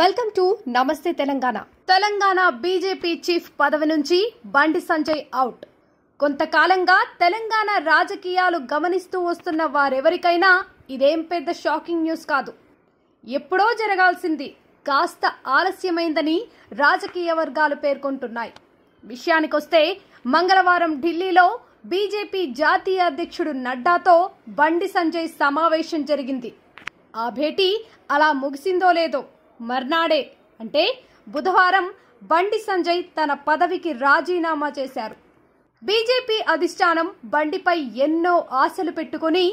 welcome to నమస్తే Telangana Telangana BJP chief పదవి నుంచి బండి సంజయ్ అవుట్ కొంతకాలంగా తెలంగాణ రాజకీయాలు గమనిస్తూ వస్తున్న వారెవరికైనా ఇదేం పెద్ద షాకింగ్ న్యూస్ కాదు ఎప్పుడో జరగాల్సింది కాస్త ఆలస్యమైందని రాజకీయ వర్గాలు పేర్కొంటున్నాయి విషయానికొస్తే మంగళవారం ఢిల్లీలో బీజేపీ జాతీయ అధ్యక్షుడు నడ్డాతో బండి సంజయ్ సమావేశం జరిగింది ఆ భేటీ అలా ముగిసిందో లేదో మర్నాడే అంటే బుధవారం బండి సంజయ్ తన పదవికి రాజీనామా చేశారు బీజేపీ అధిష్టానం బండిపై ఎన్నో ఆశలు పెట్టుకుని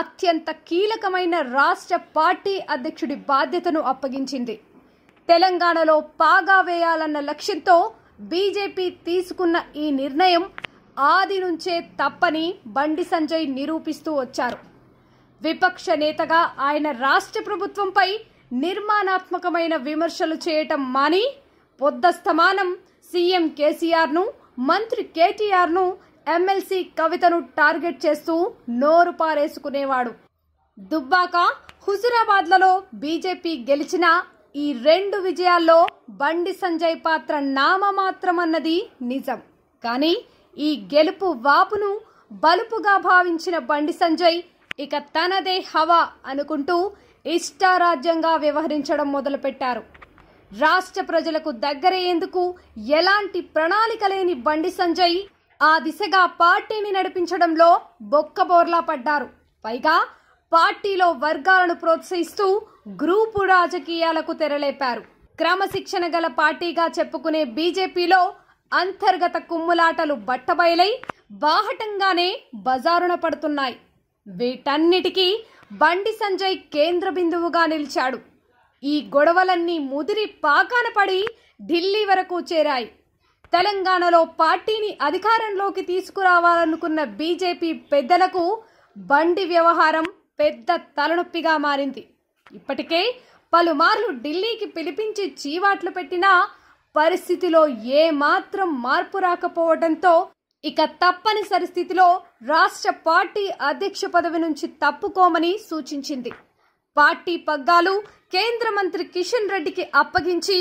అత్యంత కీలకమైన రాష్ట్ర పార్టీ అధ్యక్షుడి బాధ్యతను అప్పగించింది తెలంగాణలో పాగా వేయాలన్న లక్ష్యంతో బీజేపీ తీసుకున్న ఈ నిర్ణయం ఆది నుంచే తప్పని బండి సంజయ్ నిరూపిస్తూ వచ్చారు విపక్ష నేతగా ఆయన రాష్ట్ర ప్రభుత్వంపై నిర్మాణాత్మకమైన విమర్శలు చేయటం మాని పొద్దస్తమానం సీఎం కేసీఆర్ను మంత్రి కేటీఆర్ను ఎమ్మెల్సీ కవితను టార్గెట్ చేస్తూ నోరు పారేసుకునేవాడు దుబ్బాక హుజురాబాద్లలో బీజేపీ గెలిచిన ఈ రెండు విజయాల్లో బండి సంజయ్ పాత్ర నామమాత్రమన్నది నిజం కానీ ఈ గెలుపు వాపును బలుపుగా భావించిన బండి సంజయ్ ఇక తనదే హవా అనుకుంటూ ఇష్టారాజ్యంగా వ్యవహరించడం మొదలుపెట్టారు రాష్ట్ర ప్రజలకు దగ్గరయ్యేందుకు ఎలాంటి ప్రణాళిక లేని బండి సంజయ్ ఆ దిశగా పార్టీని నడిపించడంలో బొక్కబోర్లా పడ్డారు పైగా పార్టీలో వర్గాలను ప్రోత్సహిస్తూ గ్రూపు రాజకీయాలకు తెరలేపారు క్రమశిక్షణ గల పార్టీగా చెప్పుకునే బీజేపీలో అంతర్గత కుమ్ములాటలు బట్టబయలై బాహటంగానే బజారున పడుతున్నాయి వీటన్నిటికీ బండి సంజయ్ కేంద్ర బిందువుగా నిలిచాడు ఈ గొడవలన్నీ ముదిరి పాకాన పడి ఢిల్లీ వరకు చేరాయి తెలంగాణలో పార్టీని అధికారంలోకి తీసుకురావాలనుకున్న బీజేపీ పెద్దలకు బండి వ్యవహారం పెద్ద తలనొప్పిగా మారింది ఇప్పటికే పలుమార్లు ఢిల్లీకి పిలిపించి చీవాట్లు పెట్టినా పరిస్థితిలో ఏమాత్రం మార్పు రాకపోవడంతో ఇక తప్పనిసరి స్థితిలో రాష్ట్ర పార్టీ అధ్యక్ష పదవి నుంచి తప్పుకోమని సూచించింది పార్టీ పగ్గాలు కేంద్ర మంత్రి కిషన్ రెడ్డికి అప్పగించి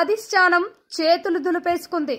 అధిష్టానం చేతులు దులిపేసుకుంది